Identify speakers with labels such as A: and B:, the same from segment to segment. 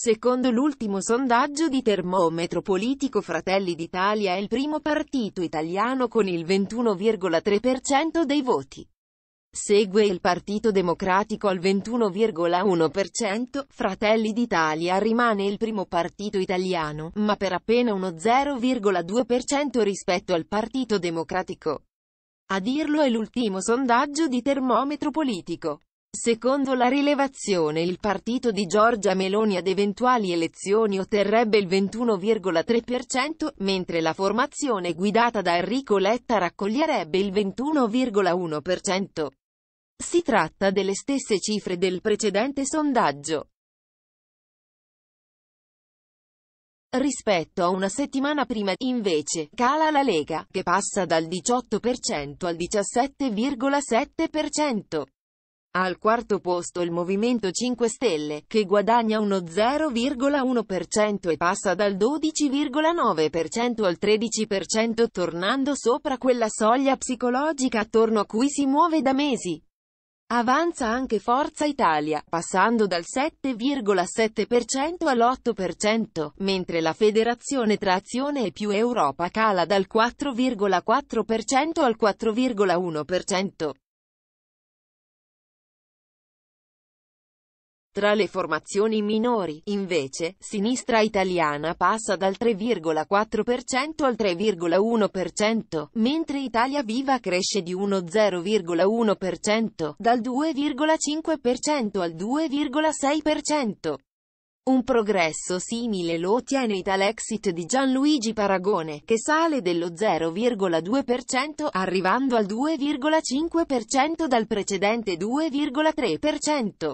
A: Secondo l'ultimo sondaggio di termometro politico Fratelli d'Italia è il primo partito italiano con il 21,3% dei voti. Segue il Partito Democratico al 21,1%, Fratelli d'Italia rimane il primo partito italiano, ma per appena uno 0,2% rispetto al Partito Democratico. A dirlo è l'ultimo sondaggio di termometro politico. Secondo la rilevazione il partito di Giorgia Meloni ad eventuali elezioni otterrebbe il 21,3%, mentre la formazione guidata da Enrico Letta raccoglierebbe il 21,1%. Si tratta
B: delle stesse cifre del precedente sondaggio.
A: Rispetto a una settimana prima, invece, cala la Lega, che passa dal 18% al 17,7%. Al quarto posto il Movimento 5 Stelle, che guadagna uno 0,1% e passa dal 12,9% al 13% tornando sopra quella soglia psicologica attorno a cui si muove da mesi. Avanza anche Forza Italia, passando dal 7,7% all'8%, mentre la federazione tra Azione e più Europa cala dal 4,4% al 4,1%. Tra le formazioni minori, invece, sinistra italiana passa dal 3,4% al 3,1%, mentre Italia Viva cresce di 1,01%, dal 2,5% al 2,6%. Un progresso simile lo ottiene Italexit di Gianluigi Paragone, che sale dello 0,2% arrivando al 2,5% dal precedente 2,3%.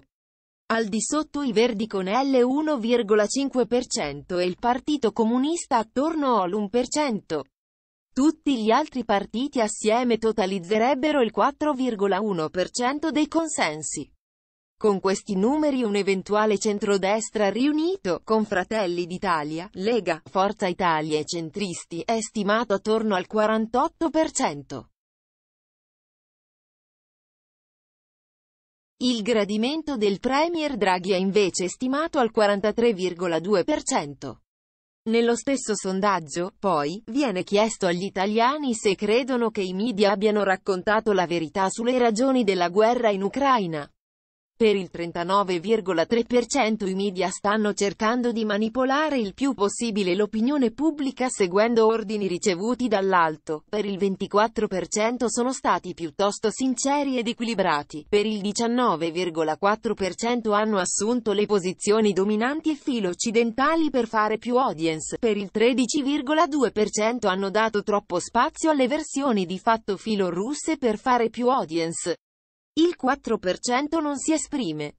A: Al di sotto i Verdi con L1,5% e il Partito Comunista attorno all'1%. Tutti gli altri partiti assieme totalizzerebbero il 4,1% dei consensi. Con questi numeri un eventuale centrodestra riunito, con Fratelli d'Italia, Lega, Forza Italia e centristi, è stimato attorno al
B: 48%.
A: Il gradimento del Premier Draghi è invece stimato al 43,2%. Nello stesso sondaggio, poi, viene chiesto agli italiani se credono che i media abbiano raccontato la verità sulle ragioni della guerra in Ucraina. Per il 39,3% i media stanno cercando di manipolare il più possibile l'opinione pubblica seguendo ordini ricevuti dall'alto, per il 24% sono stati piuttosto sinceri ed equilibrati, per il 19,4% hanno assunto le posizioni dominanti e filo-occidentali per fare più audience, per il 13,2% hanno dato troppo spazio alle versioni di fatto filo-russe per fare più audience. Il 4%
B: non si esprime.